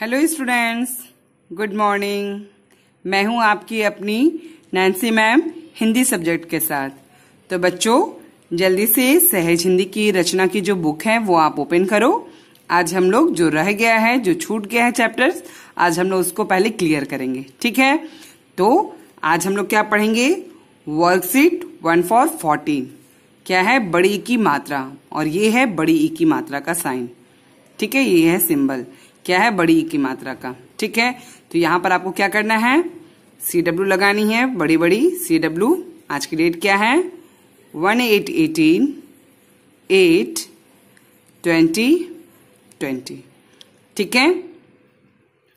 Hello students good morning मैं हूं आपकी अपनी नैन्सी मैम हिंदी सब्जेक्ट के साथ तो बच्चों जल्दी से सहज हिंदी की रचना की जो बुक है वो आप ओपन करो आज हम लोग जो रह गया है जो छूट गया है चैप्टर्स आज हम लोग उसको पहले क्लियर करेंगे ठीक है तो आज हम लोग क्या पढ़ेंगे वर्कशीट वन फॉर फोर्टीन क्या है बड़ी e की मात्रा और ये है बड़ी ई e की मात्रा का साइन ठीक है ये है सिंबल क्या है बड़ी की मात्रा का ठीक है तो यहां पर आपको क्या करना है सी डब्ल्यू लगानी है बड़ी बड़ी सी डब्ल्यू आज की डेट क्या है one eight eighteen eight twenty twenty ठीक है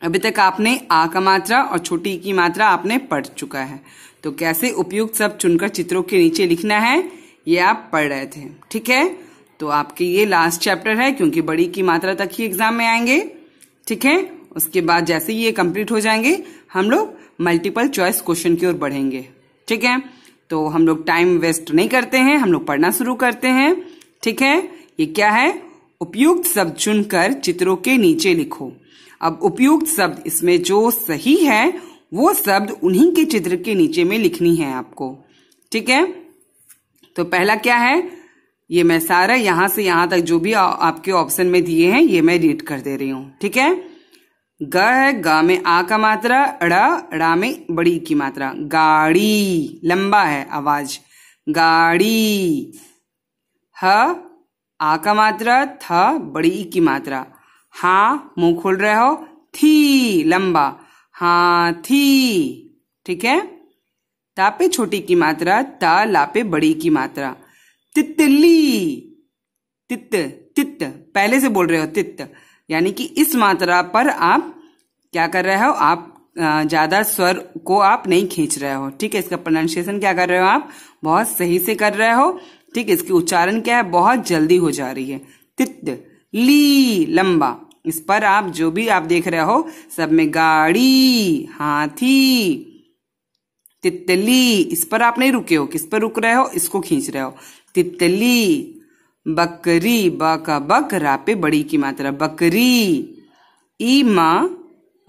अभी तक आपने आ का मात्रा और छोटी की मात्रा आपने पढ़ चुका है तो कैसे उपयुक्त सब चुनकर चित्रों के नीचे लिखना है ये आप पढ़ रहे थे ठीक है तो आपके ये लास्ट चैप्टर है क्योंकि बड़ी की मात्रा तक ही एग्जाम में आएंगे ठीक है उसके बाद जैसे ये कंप्लीट हो जाएंगे हम लोग मल्टीपल चॉइस क्वेश्चन की ओर बढ़ेंगे ठीक है तो हम लोग टाइम वेस्ट नहीं करते हैं हम लोग पढ़ना शुरू करते हैं ठीक है ये क्या है उपयुक्त शब्द चुनकर चित्रों के नीचे लिखो अब उपयुक्त शब्द इसमें जो सही है वो शब्द उन्हीं के चित्र के नीचे में लिखनी है आपको ठीक है तो पहला क्या है ये मैं सारा यहां से यहां तक जो भी आपके ऑप्शन में दिए हैं ये मैं रीड कर दे रही हूं ठीक है ग है ग में आ का मात्रा अड़ा अड़ा में बड़ी की मात्रा गाड़ी लंबा है आवाज गाड़ी ह आ का मात्रा थ बड़ी की मात्रा हा मुंह खोल रहे हो थी लंबा हाथी ठीक है तापे छोटी की मात्रा ता लापे बड़ी की मात्रा तितली तित तित पहले से बोल रहे हो तित यानी कि इस मात्रा पर आप क्या कर रहे हो आप ज्यादा स्वर को आप नहीं खींच रहे हो ठीक है इसका प्रोनाउंसिएशन क्या कर रहे हो आप बहुत सही से कर रहे हो ठीक है इसकी उच्चारण क्या है बहुत जल्दी हो जा रही है तित ली लंबा इस पर आप जो भी आप देख रहे हो सब में गाड़ी हाथी तितली इस पर आप नहीं रुके हो किस पर रुक रहे हो इसको खींच रहे हो तितली बकरी ब का बक रा पे बड़ी की मात्रा बकरी ई माँ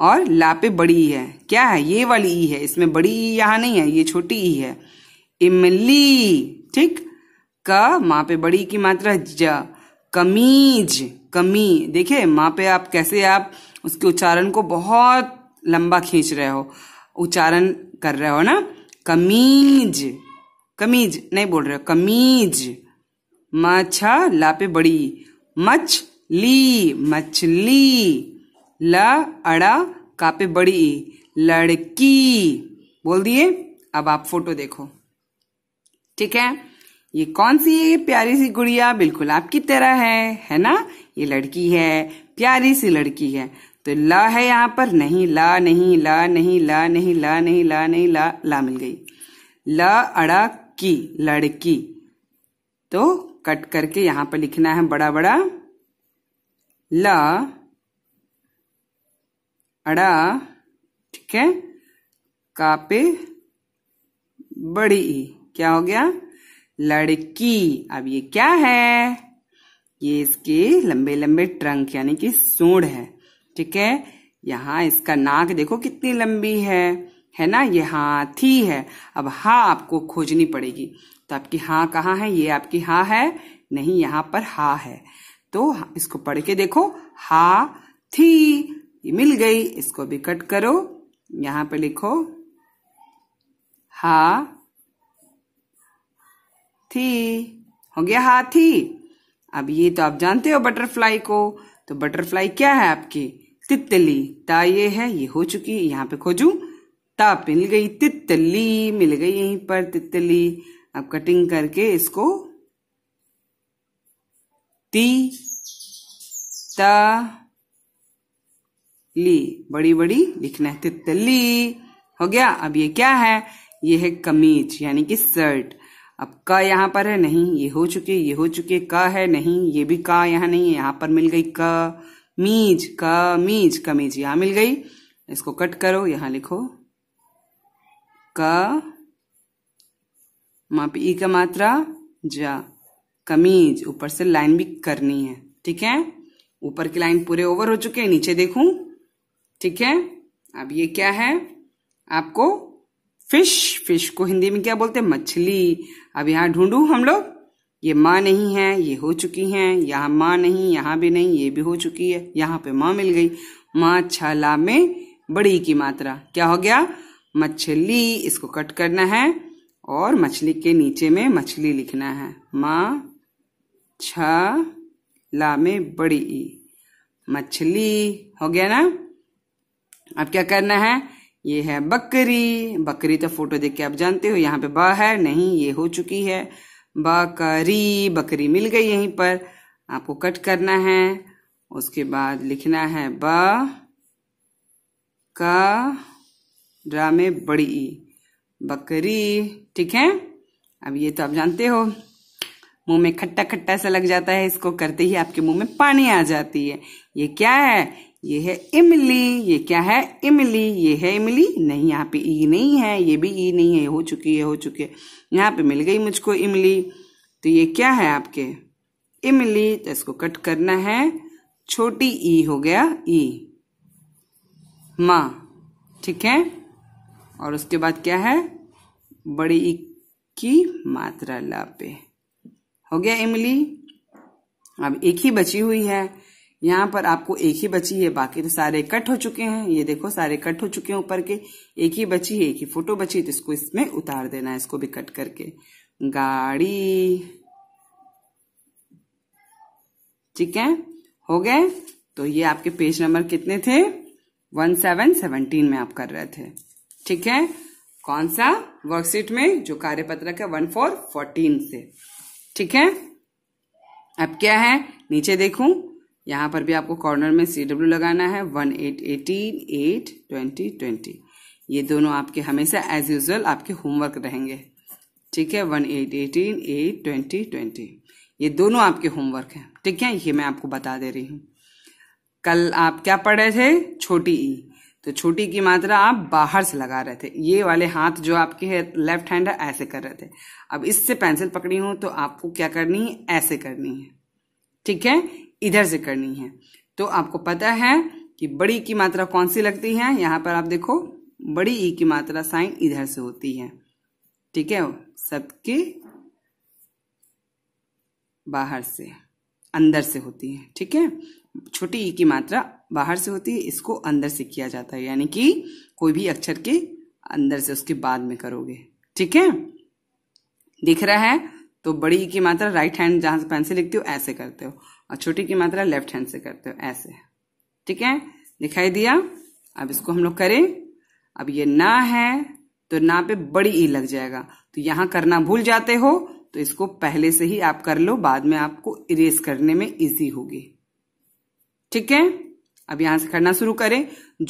और ला पे बड़ी है क्या है ये वाली ई है इसमें बड़ी ई यहाँ नहीं है ये छोटी ई है इमली ठीक क माँ पे बड़ी की मात्रा ज कमीज कमी देखिए माँ पे आप कैसे आप उसके उच्चारण को बहुत लंबा खींच रहे हो उच्चारण कर रहे हो ना कमीज कमीज नहीं बोल रहे कमीज मछा लापे बड़ी मछली मछली ल अड़ा कापे बड़ी लड़की बोल दिए अब आप फोटो देखो ठीक है ये कौन सी है ये प्यारी सी गुड़िया बिल्कुल आपकी तरह है है ना ये लड़की है प्यारी सी लड़की है तो ला है यहाँ पर नहीं ला नहीं ला नहीं ला नहीं ला नहीं ला नहीं ला ला मिल गई ल अड़ा की लड़की तो कट करके यहां पर लिखना है बड़ा बड़ा ल अड़ा ठीक है कापे बड़ी क्या हो गया लड़की अब ये क्या है ये इसके लंबे लंबे ट्रंक यानी कि सूढ़ है ठीक है यहां इसका नाक देखो कितनी लंबी है है ना ये हाथी है अब हा आपको खोजनी पड़ेगी तो आपकी हा कहाँ है ये आपकी हा है नहीं यहाँ पर हा है तो इसको पढ़ के देखो हा थी ये मिल गई इसको भी कट करो यहां पे लिखो हा थी हो गया हाथी अब ये तो आप जानते हो बटरफ्लाई को तो बटरफ्लाई क्या है आपकी तितली ता ये है ये हो चुकी यहाँ पे खोजू ताप मिल गई तितली मिल गई यहीं पर तितली अब कटिंग करके इसको ती ता ली बड़ी बड़ी लिखना है तितली हो गया अब ये क्या है ये है कमीज यानी कि शर्ट अब का यहां पर है नहीं ये हो चुके ये हो चुके का है नहीं ये भी का यहां नहीं है यहां पर मिल गई का मीज का मीज कमीज यहां मिल गई इसको कट करो यहां लिखो का वहां पे ई का मात्रा जा कमीज ऊपर से लाइन भी करनी है ठीक है ऊपर की लाइन पूरे ओवर हो चुके हैं नीचे देखूं ठीक है अब ये क्या है आपको फिश फिश को हिंदी में क्या बोलते हैं मछली अब यहाँ ढूंढू हम लोग ये माँ नहीं है ये हो चुकी है यहां माँ नहीं यहां भी नहीं ये भी हो चुकी है यहां पे माँ मिल गई माँ छाला में बड़ी की मात्रा क्या हो गया मछली इसको कट करना है और मछली के नीचे में मछली लिखना है म छ ला में बड़ी ई मछली हो गया ना अब क्या करना है ये है बकरी बकरी तो फोटो देख के आप जानते हो यहाँ पे ब है नहीं ये हो चुकी है बकरी बकरी मिल गई यहीं पर आपको कट करना है उसके बाद लिखना है ब का ड्रा में बड़ी ई बकरी ठीक है अब ये तो आप जानते हो मुंह में खट्टा खट्टा सा लग जाता है इसको करते ही आपके मुंह में पानी आ जाती है ये क्या है ये है इमली ये क्या है इमली ये है इमली नहीं यहाँ पे ई नहीं है ये भी ई नहीं है हो चुकी है हो चुकी है यहाँ पे मिल गई मुझको इमली तो ये क्या है आपके इमली तो इसको कट करना है छोटी ई हो गया ई माँ ठीक है और उसके बाद क्या है बड़े ई की मात्रा पे हो गया इमली अब एक ही बची हुई है यहाँ पर आपको एक ही बची है बाकी तो सारे कट हो चुके हैं ये देखो सारे कट हो चुके हैं ऊपर के एक ही बची है एक ही फोटो बची तो इसको इसमें उतार देना है इसको भी कट करके गाड़ी ठीक है हो गए तो ये आपके पेज नंबर कितने थे वन सेवन सेवनटीन में आप कर रहे थे ठीक है कौन सा वर्कशीट में जो कार्य पत्रक है वन फोर फोर्टीन से ठीक है अब क्या है नीचे देखू यहां पर भी आपको कॉर्नर में सी डब्ल्यू लगाना है one eight eighteen eight twenty twenty ये दोनों आपके हमेशा एज यूजल आपके होमवर्क रहेंगे ठीक है one eight eighteen eight twenty twenty ये दोनों आपके होमवर्क हैं ठीक है ये मैं आपको बता दे रही हूं कल आप क्या पढ़े थे छोटी ई तो छोटी की मात्रा आप बाहर से लगा रहे थे ये वाले हाथ जो आपके है लेफ्ट हैंड है ऐसे कर रहे थे अब इससे पेंसिल पकड़ी हो तो आपको क्या करनी है ऐसे करनी है ठीक है इधर से करनी है तो आपको पता है कि बड़ी की मात्रा कौन सी लगती है यहाँ पर आप देखो बड़ी ई की मात्रा साइन इधर से होती है ठीक है सबके बाहर से अंदर से होती है ठीक है छोटी ई की मात्रा बाहर से होती है इसको अंदर से किया जाता है यानी कि कोई भी अक्षर के अंदर से उसके बाद में करोगे ठीक है दिख रहा है तो बड़ी की मात्रा राइट हैंड जहां से पेन से लिखते हो ऐसे करते हो और छोटी की मात्रा लेफ्ट हैंड से करते हो ऐसे ठीक है दिखाई दिया अब इसको हम लोग करें अब ये ना है तो ना पे बड़ी ई लग जाएगा तो यहां करना भूल जाते हो तो इसको पहले से ही आप कर लो बाद में आपको इरेज करने में इजी होगी ठीक है अब यहां से करना शुरू करें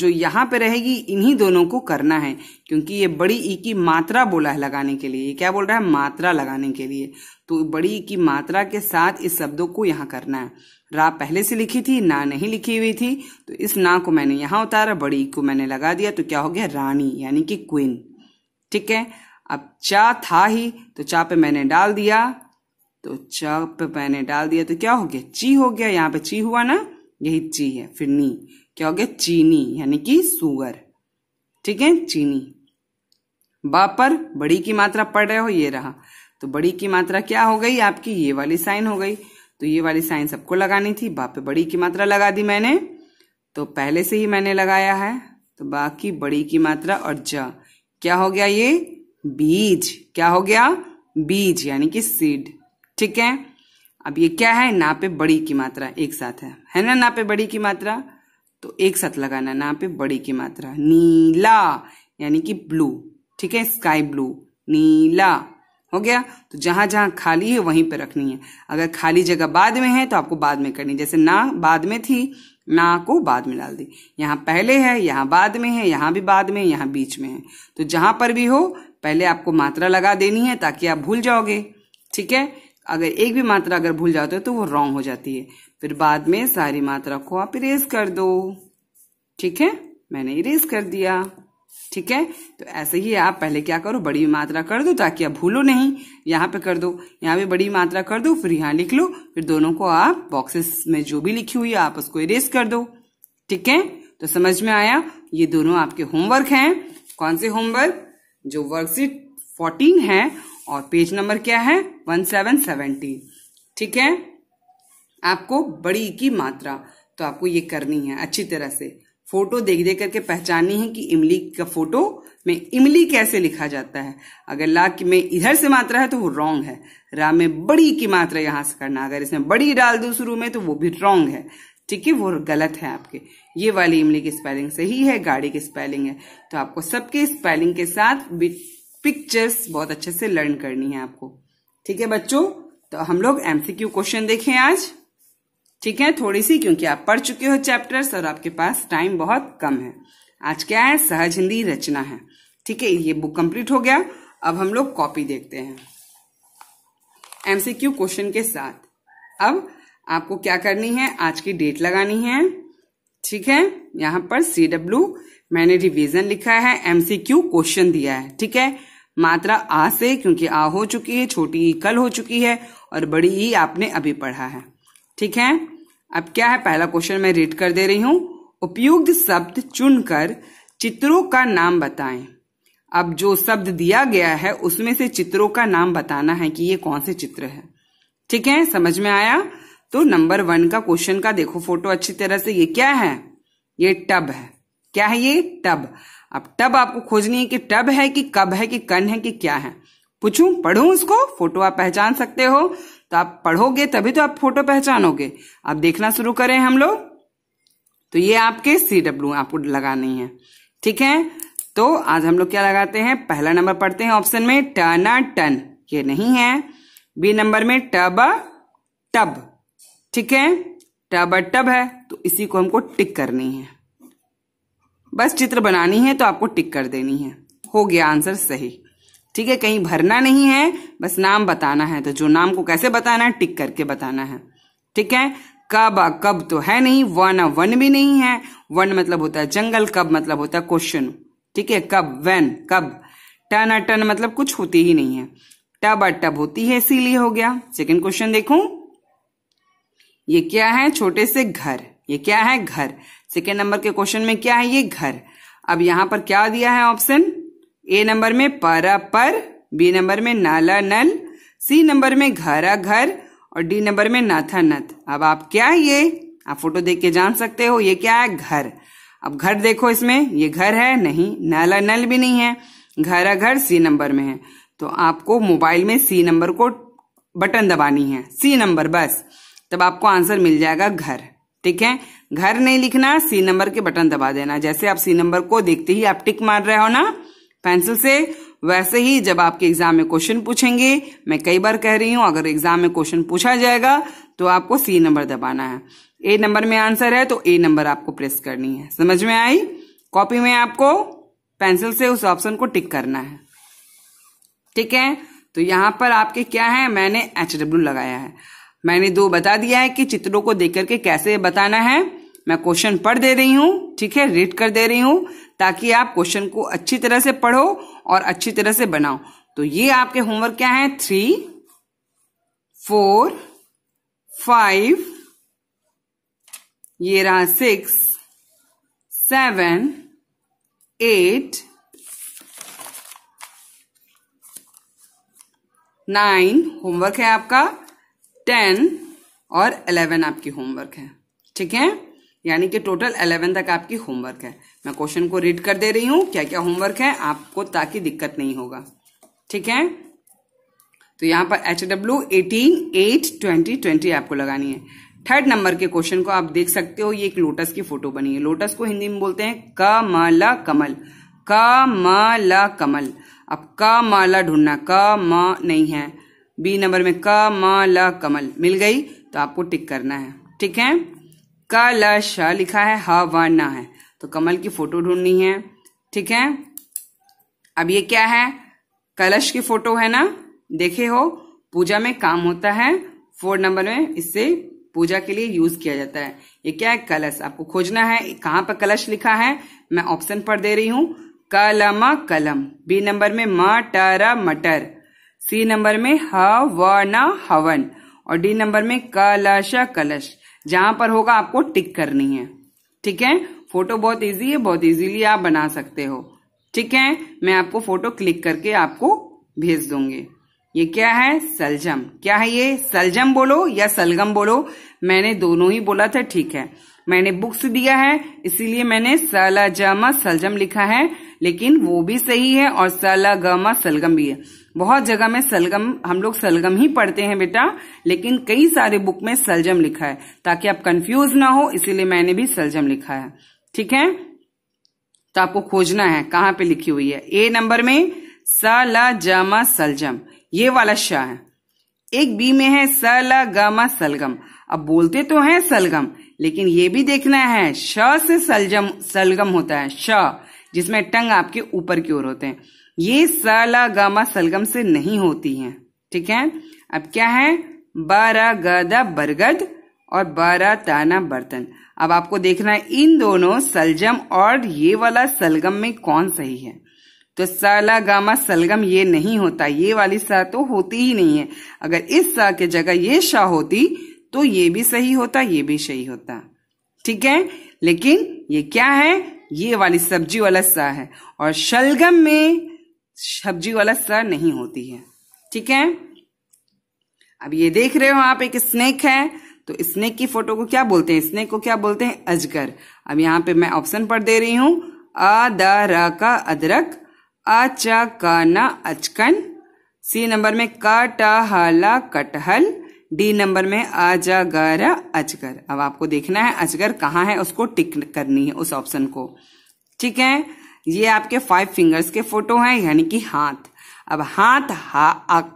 जो यहां पे रहेगी इन्हीं दोनों को करना है क्योंकि ये बड़ी ई की मात्रा बोला है लगाने के लिए ये क्या बोल रहा है मात्रा लगाने के लिए तो बड़ी ई की मात्रा के साथ इस शब्दों को यहां करना है रा पहले से लिखी थी ना नहीं लिखी हुई थी तो इस ना को मैंने यहां उतारा बड़ी ई को मैंने लगा दिया तो क्या हो गया रानी यानी कि क्वीन ठीक है अब चा था ही तो चा पे मैंने डाल दिया तो चा पे मैंने डाल दिया तो क्या हो गया ची हो गया यहाँ पे ची हुआ ना यही ची है फिर नी क्या हो गया चीनी यानी कि सुगर ठीक है चीनी बा पर बड़ी की मात्रा पढ़ रहे हो ये रहा तो बड़ी की मात्रा क्या हो गई आपकी ये वाली साइन हो गई तो ये वाली साइन सबको लगानी थी बा पे बड़ी की मात्रा लगा दी मैंने तो पहले से ही मैंने लगाया है तो बाकी बड़ी की मात्रा और जा क्या हो गया ये बीज क्या हो गया बीज यानी कि सीड ठीक है अब ये क्या है ना पे बड़ी की मात्रा एक साथ है है ना ना पे बड़ी की मात्रा तो एक साथ लगाना ना पे बड़ी की मात्रा नीला यानी कि ब्लू ठीक है स्काई ब्लू नीला हो गया तो जहां जहां खाली है वहीं पे रखनी है अगर खाली जगह बाद में है तो आपको बाद में करनी जैसे ना बाद में थी ना को बाद में डाल दी यहाँ पहले है यहाँ बाद में है यहाँ भी बाद में यहाँ बीच में है तो जहां पर भी हो पहले आपको मात्रा लगा देनी है ताकि आप भूल जाओगे ठीक है अगर एक भी मात्रा अगर भूल जाते हो तो वो रॉन्ग हो जाती है फिर बाद में सारी मात्रा को आप इरेज कर दो ठीक है मैंने इरेज कर दिया ठीक है तो ऐसे ही आप पहले क्या करो बड़ी मात्रा कर दो ताकि आप भूलो नहीं यहाँ पे कर दो यहाँ पे बड़ी मात्रा कर दो फिर यहाँ लिख लो फिर दोनों को आप बॉक्सेस में जो भी लिखी हुई है आप उसको इरेज कर दो ठीक है तो समझ में आया ये दोनों आपके होमवर्क हैं कौन से होमवर्क जो वर्कशीट फोर्टीन है और पेज नंबर क्या है वन सेवन सेवेंटी ठीक है आपको बड़ी की मात्रा तो आपको ये करनी है अच्छी तरह से फोटो देख देख करके पहचाननी है कि इमली का फोटो में इमली कैसे लिखा जाता है अगर ला की में इधर से मात्रा है तो वो रॉन्ग है रा में बड़ी की मात्रा यहां से करना अगर इसमें बड़ी डाल दो शुरू में तो वो भी रॉन्ग है ठीक है वो गलत है आपके ये वाली इमली की स्पेलिंग सही है गाड़ी की स्पेलिंग है तो आपको सबके स्पेलिंग के साथ पिक्चर्स बहुत अच्छे से लर्न करनी है आपको ठीक है बच्चों तो हम लोग एमसीक्यू क्वेश्चन देखें आज ठीक है थोड़ी सी क्योंकि आप पढ़ चुके हो चैप्टर्स और आपके पास टाइम बहुत कम है आज क्या है सहज हिंदी रचना है ठीक है ये बुक कंप्लीट हो गया अब हम लोग कॉपी देखते हैं एमसीक्यू क्वेश्चन के साथ अब आपको क्या करनी है आज की डेट लगानी है ठीक है यहां पर सी डब्ल्यू मैंने रिविजन लिखा है एमसीक्यू क्वेश्चन दिया है ठीक है मात्रा आ से क्योंकि आ हो चुकी है छोटी ई कल हो चुकी है और बड़ी ई आपने अभी पढ़ा है ठीक है अब क्या है पहला क्वेश्चन मैं रीड कर दे रही हूं उपयुक्त शब्द चुनकर चित्रों का नाम बताएं अब जो शब्द दिया गया है उसमें से चित्रों का नाम बताना है कि ये कौन से चित्र है ठीक है समझ में आया तो नंबर वन का क्वेश्चन का देखो फोटो अच्छी तरह से ये क्या है ये टब है क्या है ये टब अब टब आपको खोजनी है कि टब है कि कब है कि कन है कि क्या है पूछू पढ़ू उसको फोटो आप पहचान सकते हो तो आप पढ़ोगे तभी तो आप फोटो पहचानोगे आप देखना शुरू करें हम लोग तो ये आपके सी डब्ल्यू आपको लगानी है ठीक है तो आज हम लोग क्या लगाते हैं पहला नंबर पढ़ते हैं ऑप्शन में टन टन ये नहीं है बी नंबर में टब टब ठीक है टब टब है तो इसी को हमको टिक करनी है बस चित्र बनानी है तो आपको टिक कर देनी है हो गया आंसर सही ठीक है कहीं भरना नहीं है बस नाम बताना है तो जो नाम को कैसे बताना है टिक करके बताना है ठीक है कब कब तो है नहीं वन वन भी नहीं है वन मतलब होता है जंगल कब मतलब होता है क्वेश्चन ठीक है कब वेन कब टन आ टन मतलब कुछ होती ही नहीं है टब आ टब होती है इसीलिए हो गया सेकंड क्वेश्चन देखूं ये क्या है छोटे से घर ये क्या है घर सेकेंड नंबर के क्वेश्चन में क्या है ये घर अब यहां पर क्या दिया है ऑप्शन ए नंबर में पर पर बी नंबर में नाला नल सी नंबर में घर घर और डी नंबर में नाथा नथ अब आप क्या है ये आप फोटो देख के जान सकते हो ये क्या है घर अब घर देखो इसमें ये घर है नहीं नाला नल भी नहीं है घर घर सी नंबर में है तो आपको मोबाइल में सी नंबर को बटन दबानी है सी नंबर बस तब आपको आंसर मिल जाएगा घर ठीक है घर नहीं लिखना सी नंबर के बटन दबा देना जैसे आप सी नंबर को देखते ही आप टिक मार रहे हो ना पेंसिल से वैसे ही जब आपके एग्जाम में क्वेश्चन पूछेंगे मैं कई बार कह रही हूं अगर एग्जाम में क्वेश्चन पूछा जाएगा तो आपको सी नंबर दबाना है ए नंबर में आंसर है तो ए नंबर आपको प्रेस करनी है समझ में आई कॉपी में आपको पेंसिल से उस ऑप्शन को टिक करना है ठीक है तो यहां पर आपके क्या है मैंने एच डब्ल्यू लगाया है मैंने दो बता दिया है कि चित्रों को देख करके कैसे बताना है मैं क्वेश्चन पढ़ दे रही हूँ ठीक है रीड कर दे रही हूँ ताकि आप क्वेश्चन को अच्छी तरह से पढ़ो और अच्छी तरह से बनाओ तो ये आपके होमवर्क क्या है थ्री फोर फाइव ये रहा six seven eight nine homework है आपका टेन और अलेवन आपकी होमवर्क है ठीक है यानी कि टोटल अलेवन तक आपकी होमवर्क है मैं क्वेश्चन को रीड कर दे रही हूं क्या क्या होमवर्क है आपको ताकि दिक्कत नहीं होगा ठीक है तो यहां पर H W eighteen eight twenty twenty आपको लगानी है थर्ड नंबर के क्वेश्चन को आप देख सकते हो ये एक लोटस की फोटो बनी है लोटस को हिंदी में बोलते हैं क माला कमल क माला कमल अब क माला ढूंढना क म नहीं है बी नंबर में क म ल कमल मिल गई तो आपको टिक करना है ठीक है क ल श लिखा है ह व न है तो कमल की फोटो ढूंढनी है ठीक है अब ये क्या है कलश की फोटो है ना देखे हो पूजा में काम होता है फोर नंबर में इससे पूजा के लिए यूज किया जाता है ये क्या है कलश आपको खोजना है कहां पर कलश लिखा है मैं ऑप्शन पर दे रही हूं कलम कलम बी नंबर में म मटर मटर सी नंबर में ह व न हवन और डी नंबर में कलश कलश जहां पर होगा आपको टिक करनी है ठीक है फोटो बहुत इजी है बहुत इजीली आप बना सकते हो ठीक है मैं आपको फोटो क्लिक करके आपको भेज दूंगी ये क्या है सलजम क्या है ये सलजम बोलो या सलगम बोलो मैंने दोनों ही बोला था ठीक है मैंने बुक्स दिया है इसीलिए मैंने सलजम सलजम लिखा है लेकिन वो भी सही है और सलगम सलगम भी है बहुत जगह में सलगम हम लोग सलगम ही पढ़ते हैं बेटा लेकिन कई सारे बुक में सलजम लिखा है ताकि आप कंफ्यूज ना हो इसीलिए मैंने भी सलजम लिखा है ठीक है तो आपको खोजना है कहाँ पे लिखी हुई है ए नंबर में स ल जमा सलजम ये वाला शाह है एक बी में है स ल गमा सलगम अब बोलते तो हैं सलगम लेकिन ये भी देखना है श से सलजम सलगम होता है श जिसमें टंग आपके ऊपर की ओर होते हैं ये सला गामा सलगम से नहीं होती हैं ठीक है अब क्या है बारा गदा बरगद और बारा ताना बर्तन अब आपको देखना है इन दोनों सलजम और ये वाला सलगम में कौन सही है तो सला गामा सलगम ये नहीं होता ये वाली सा तो होती ही नहीं है अगर इस सा के जगह ये शाह होती तो ये भी सही होता ये भी सही होता ठीक है लेकिन ये क्या है ये वाली सब्जी वाला सा है और शलगम में सब्जी वाला स नहीं होती है ठीक है अब ये देख रहे हो आप एक स्नेक है तो स्नेक की फोटो को क्या बोलते हैं स्नेक को क्या बोलते हैं अजगर अब यहाँ पे मैं ऑप्शन पर दे रही हूं अ द र का अदरक अ च क न अचकन सी नंबर में क ट ह ल कटहल डी नंबर में अजगर अजगर अब आपको देखना है अजगर कहाँ है उसको टिक करनी है उस ऑप्शन को ठीक है ये आपके फाइव फिंगर्स के फोटो हैं यानी कि हाथ अब हाथ हा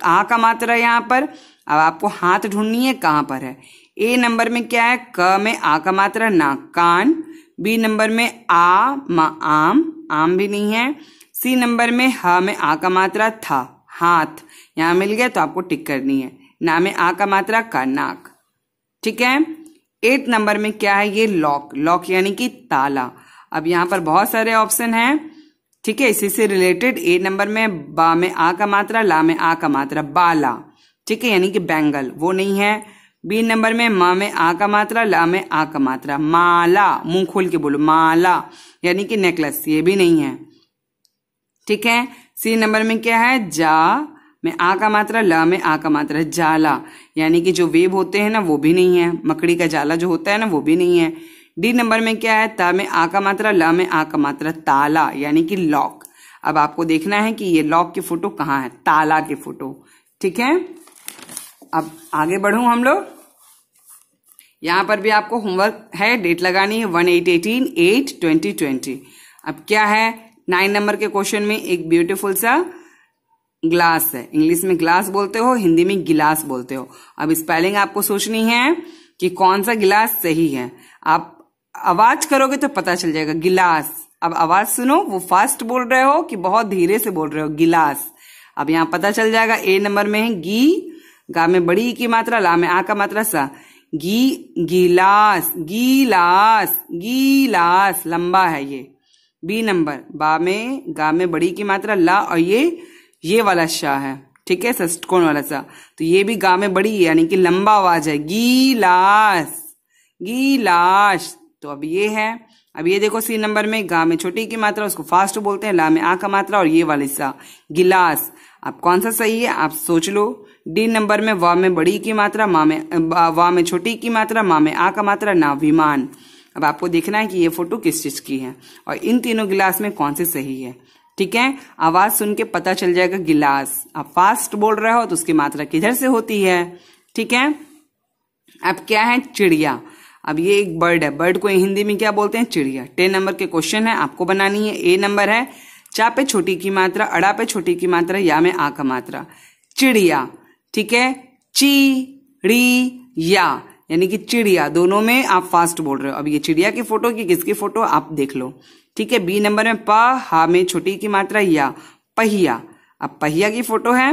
आ का मात्रा यहाँ पर अब आपको हाथ ढूंढनी है कहाँ पर है ए नंबर में क्या है क में आ का मात्रा ना कान बी नंबर में आ मा आम आम भी नहीं है सी नंबर में ह में आ का मात्रा था हाथ यहाँ मिल गया तो आपको टिक करनी है ना में आ का मात्रा का नाक ठीक है एट नंबर में क्या है ये लॉक लॉक यानी कि ताला अब यहाँ पर बहुत सारे ऑप्शन हैं ठीक है इसी से रिलेटेड ए नंबर में बा में आ का मात्रा ला में आ का मात्रा बाला ठीक है यानी कि बैंगल वो नहीं है बी नंबर में मा में आ का मात्रा ला में आ का मात्रा माला मुंह खोल के बोलो माला यानी कि नेकलेस ये भी नहीं है ठीक है सी नंबर में क्या है जा में आ का मात्रा ला में आ का मात्रा जाला यानी कि जो वेब होते हैं ना वो भी नहीं है मकड़ी का जाला जो होता है ना वो भी नहीं है डी नंबर में क्या है ता में आ का मात्रा ल में आ का मात्रा ताला यानी कि लॉक अब आपको देखना है कि ये लॉक की फोटो कहाँ है ताला की फोटो ठीक है अब आगे बढ़ू हम लोग यहां पर भी आपको होमवर्क है डेट लगानी है one eight eighteen eight twenty twenty अब क्या है नाइन नंबर के क्वेश्चन में एक ब्यूटीफुल सा ग्लास है इंग्लिश में ग्लास बोलते हो हिंदी में गिलास बोलते हो अब स्पेलिंग आपको सोचनी है कि कौन सा गिलास सही है आप आवाज करोगे तो पता चल जाएगा गिलास अब आवाज सुनो वो फास्ट बोल रहे हो कि बहुत धीरे से बोल रहे हो गिलास अब यहाँ पता चल जाएगा ए नंबर में है गी गा में बड़ी की मात्रा ला में आ का मात्रा सा गी गिलास गिलास गिलास लंबा है ये बी नंबर बा में गा में बड़ी की मात्रा ला और ये ये वाला शाह है ठीक है सस्टकोण वाला सा तो ये भी गा में बड़ी यानी कि लंबा आवाज है गिलास गिलास तो अब ये है अब ये देखो सी नंबर में गा में छोटी की मात्रा उसको फास्ट बोलते हैं ला में आ का मात्रा और ये वाले सा गिलास अब कौन सा सही है आप सोच लो डी नंबर में वा में बड़ी की मात्रा मा में वा में छोटी की मात्रा मा में आ का मात्रा ना विमान अब आपको देखना है कि ये फोटो किस चीज की है और इन तीनों गिलास में कौन से सही है ठीक है आवाज सुन के पता चल जाएगा गिलास आप फास्ट बोल रहे हो तो उसकी मात्रा किधर से होती है ठीक है अब क्या है चिड़िया अब ये एक बर्ड है बर्ड को हिंदी में क्या बोलते हैं चिड़िया टेन नंबर के क्वेश्चन है आपको बनानी है ए नंबर है चा पे छोटी की मात्रा अड़ा पे छोटी की मात्रा या में आ का मात्रा चिड़िया ठीक है ची या यानी कि चिड़िया दोनों में आप फास्ट बोल रहे हो अब ये चिड़िया की फोटो की किसकी फोटो आप देख लो ठीक है बी नंबर में प हा में छोटी की मात्रा या पहिया अब पहिया की फोटो है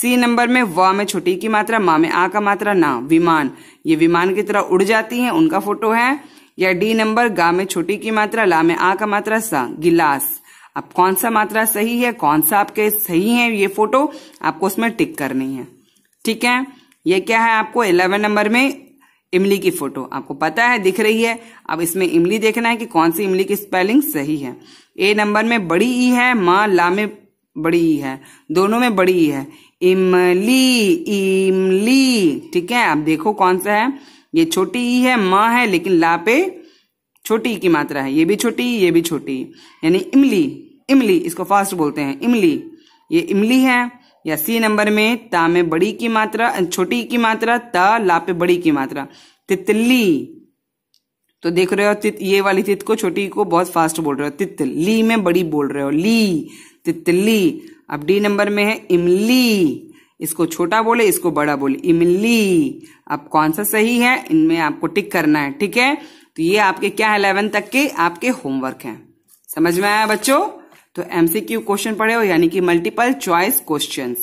सी नंबर में व में छोटी की मात्रा मा में आ का मात्रा ना विमान ये विमान की तरह उड़ जाती हैं उनका फोटो है या डी नंबर गा में छुट्टी की मात्रा ला में आ का मात्रा सा गिलास अब कौन सा मात्रा सही है कौन सा आपके सही है ये फोटो आपको उसमें टिक करनी है ठीक है ये क्या है आपको इलेवन नंबर में इमली की फोटो आपको पता है दिख रही है अब इसमें इमली देखना है कि कौन सी इमली की स्पेलिंग सही है ए नंबर में बड़ी ई है माँ ला में बड़ी ई है दोनों में बड़ी ई है इमली इमली ठीक है आप देखो कौन सा है ये छोटी ई है माँ है लेकिन ला पे छोटी की मात्रा है ये भी छोटी ये भी छोटी यानी इमली इमली इसको फास्ट बोलते हैं इमली ये इमली है या सी नंबर में ता में बड़ी की मात्रा छोटी की मात्रा ता ला पे बड़ी की मात्रा तितली तो देख रहे हो तित ये वाली तित को छोटी को बहुत फास्ट बोल रहे हो तित ली में बड़ी बोल रहे हो ली तितली अब डी नंबर में है इमली इसको छोटा बोले इसको बड़ा बोले इमली अब कौन सा सही है इनमें आपको टिक करना है ठीक है तो ये आपके क्या है इलेवन तक के आपके होमवर्क हैं समझ में आया बच्चों तो एमसीक्यू क्वेश्चन पढ़े हो यानी कि मल्टीपल चॉइस क्वेश्चन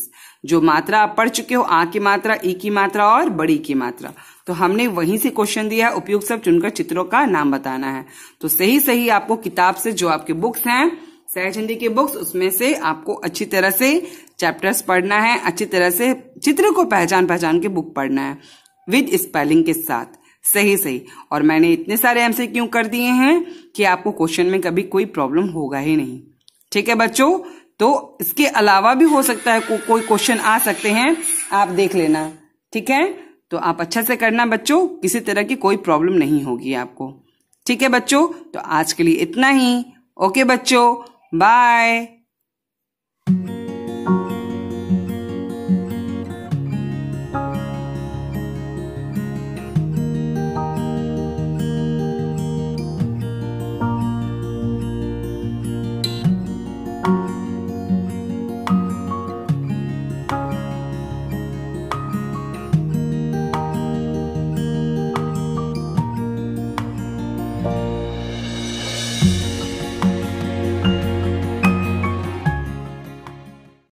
जो मात्रा आप पढ़ चुके हो आ की मात्रा ई की मात्रा और बड़ी की मात्रा तो हमने वहीं से क्वेश्चन दिया है उपयुक्त सब चुनकर चित्रों का नाम बताना है तो सही सही आपको किताब से जो आपके बुक्स हैं सहज हिंदी की बुक्स उसमें से आपको अच्छी तरह से चैप्टर्स पढ़ना है अच्छी तरह से चित्र को पहचान पहचान के बुक पढ़ना है विद स्पेलिंग के साथ सही सही और मैंने इतने सारे एम क्यों कर दिए हैं कि आपको क्वेश्चन में कभी कोई प्रॉब्लम होगा ही नहीं ठीक है बच्चों तो इसके अलावा भी हो सकता है को, कोई क्वेश्चन आ सकते हैं आप देख लेना ठीक है तो आप अच्छा से करना बच्चों किसी तरह की कोई प्रॉब्लम नहीं होगी आपको ठीक है बच्चों तो आज के लिए इतना ही ओके बच्चों Bye.